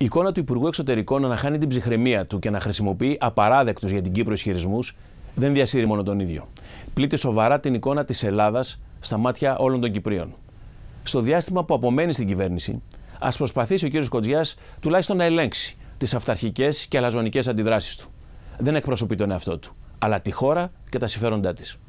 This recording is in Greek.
Η εικόνα του Υπουργού Εξωτερικών να χάνει την ψυχραιμία του και να χρησιμοποιεί απαράδεκτου για την Κύπρο ισχυρισμούς δεν διασύρει μόνο τον ίδιο. Πλήττει σοβαρά την εικόνα της Ελλάδας στα μάτια όλων των Κυπρίων. Στο διάστημα που απομένει στην κυβέρνηση, ας προσπαθήσει ο κ. Κοντζιάς τουλάχιστον να ελέγξει τις αυταρχικές και αλαζονικές αντιδράσεις του. Δεν εκπροσωπεί τον εαυτό του, αλλά τη χώρα και τα συμφέροντά της.